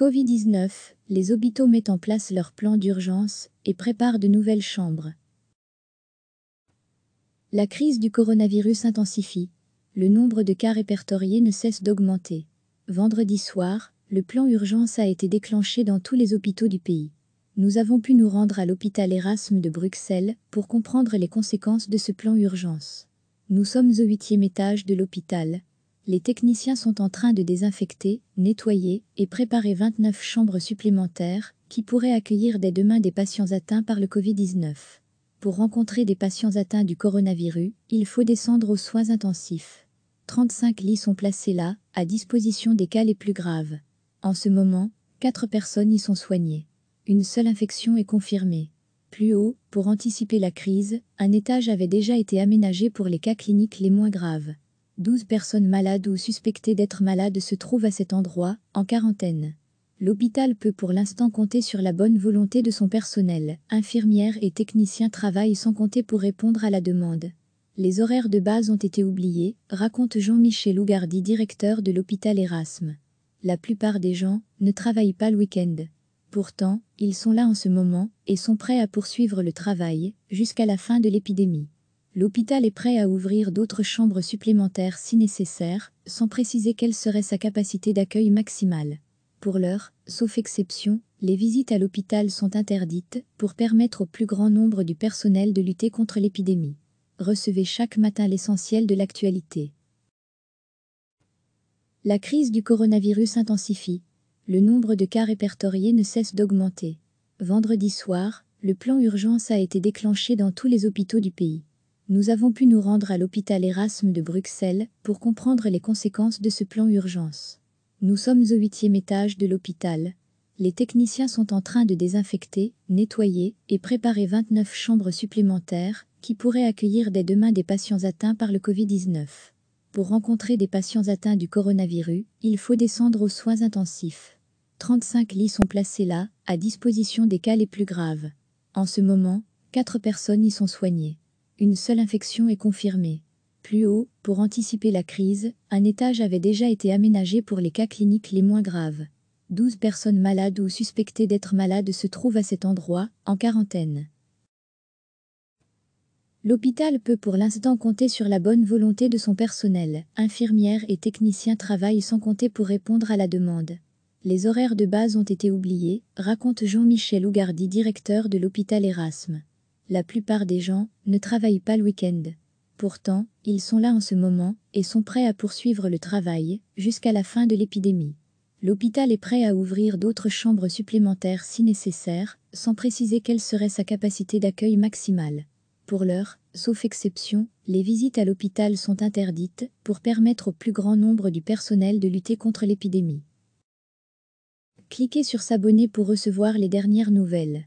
Covid-19, les hôpitaux mettent en place leur plan d'urgence et préparent de nouvelles chambres. La crise du coronavirus intensifie. Le nombre de cas répertoriés ne cesse d'augmenter. Vendredi soir, le plan urgence a été déclenché dans tous les hôpitaux du pays. Nous avons pu nous rendre à l'hôpital Erasme de Bruxelles pour comprendre les conséquences de ce plan urgence. Nous sommes au huitième étage de l'hôpital, les techniciens sont en train de désinfecter, nettoyer et préparer 29 chambres supplémentaires qui pourraient accueillir dès demain des patients atteints par le Covid-19. Pour rencontrer des patients atteints du coronavirus, il faut descendre aux soins intensifs. 35 lits sont placés là, à disposition des cas les plus graves. En ce moment, 4 personnes y sont soignées. Une seule infection est confirmée. Plus haut, pour anticiper la crise, un étage avait déjà été aménagé pour les cas cliniques les moins graves. 12 personnes malades ou suspectées d'être malades se trouvent à cet endroit, en quarantaine. L'hôpital peut pour l'instant compter sur la bonne volonté de son personnel. Infirmières et techniciens travaillent sans compter pour répondre à la demande. Les horaires de base ont été oubliés, raconte Jean-Michel Ougardi, directeur de l'hôpital Erasme. La plupart des gens ne travaillent pas le week-end. Pourtant, ils sont là en ce moment et sont prêts à poursuivre le travail jusqu'à la fin de l'épidémie. L'hôpital est prêt à ouvrir d'autres chambres supplémentaires si nécessaire, sans préciser quelle serait sa capacité d'accueil maximale. Pour l'heure, sauf exception, les visites à l'hôpital sont interdites pour permettre au plus grand nombre du personnel de lutter contre l'épidémie. Recevez chaque matin l'essentiel de l'actualité. La crise du coronavirus intensifie. Le nombre de cas répertoriés ne cesse d'augmenter. Vendredi soir, le plan urgence a été déclenché dans tous les hôpitaux du pays nous avons pu nous rendre à l'hôpital Erasme de Bruxelles pour comprendre les conséquences de ce plan urgence. Nous sommes au huitième étage de l'hôpital. Les techniciens sont en train de désinfecter, nettoyer et préparer 29 chambres supplémentaires qui pourraient accueillir dès demain des patients atteints par le Covid-19. Pour rencontrer des patients atteints du coronavirus, il faut descendre aux soins intensifs. 35 lits sont placés là, à disposition des cas les plus graves. En ce moment, 4 personnes y sont soignées une seule infection est confirmée. Plus haut, pour anticiper la crise, un étage avait déjà été aménagé pour les cas cliniques les moins graves. 12 personnes malades ou suspectées d'être malades se trouvent à cet endroit, en quarantaine. L'hôpital peut pour l'instant compter sur la bonne volonté de son personnel. Infirmières et techniciens travaillent sans compter pour répondre à la demande. Les horaires de base ont été oubliés, raconte Jean-Michel Ougardi, directeur de l'hôpital Erasme. La plupart des gens ne travaillent pas le week-end. Pourtant, ils sont là en ce moment et sont prêts à poursuivre le travail jusqu'à la fin de l'épidémie. L'hôpital est prêt à ouvrir d'autres chambres supplémentaires si nécessaire, sans préciser quelle serait sa capacité d'accueil maximale. Pour l'heure, sauf exception, les visites à l'hôpital sont interdites pour permettre au plus grand nombre du personnel de lutter contre l'épidémie. Cliquez sur S'abonner pour recevoir les dernières nouvelles.